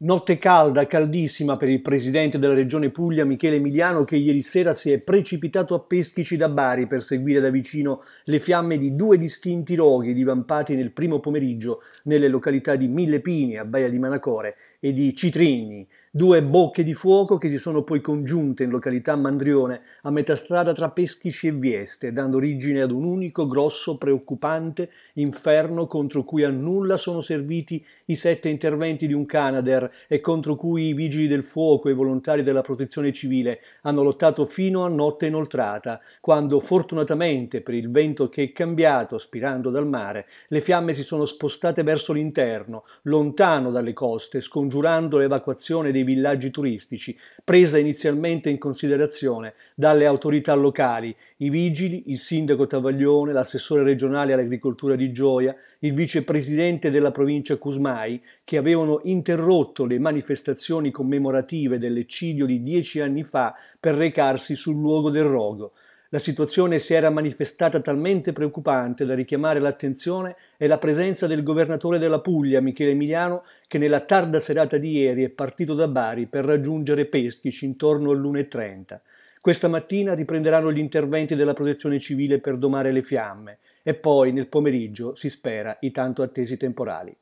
Notte calda, caldissima per il presidente della regione Puglia Michele Emiliano che ieri sera si è precipitato a Peschici da Bari per seguire da vicino le fiamme di due distinti roghi divampati nel primo pomeriggio nelle località di Millepini a Baia di Manacore e di Citrigni due bocche di fuoco che si sono poi congiunte in località Mandrione, a metà strada tra Peschici e Vieste, dando origine ad un unico grosso preoccupante inferno contro cui a nulla sono serviti i sette interventi di un Canader e contro cui i vigili del fuoco e i volontari della protezione civile hanno lottato fino a notte inoltrata, quando fortunatamente per il vento che è cambiato, spirando dal mare, le fiamme si sono spostate verso l'interno, lontano dalle coste, scongiurando l'evacuazione dei dei villaggi turistici, presa inizialmente in considerazione dalle autorità locali, i vigili, il sindaco Tavaglione, l'assessore regionale all'agricoltura di Gioia, il vicepresidente della provincia Cusmai, che avevano interrotto le manifestazioni commemorative dell'eccidio di dieci anni fa per recarsi sul luogo del rogo. La situazione si era manifestata talmente preoccupante da richiamare l'attenzione e la presenza del governatore della Puglia, Michele Emiliano, che nella tarda serata di ieri è partito da Bari per raggiungere Peschici intorno all'1.30. Questa mattina riprenderanno gli interventi della protezione civile per domare le fiamme e poi nel pomeriggio, si spera, i tanto attesi temporali.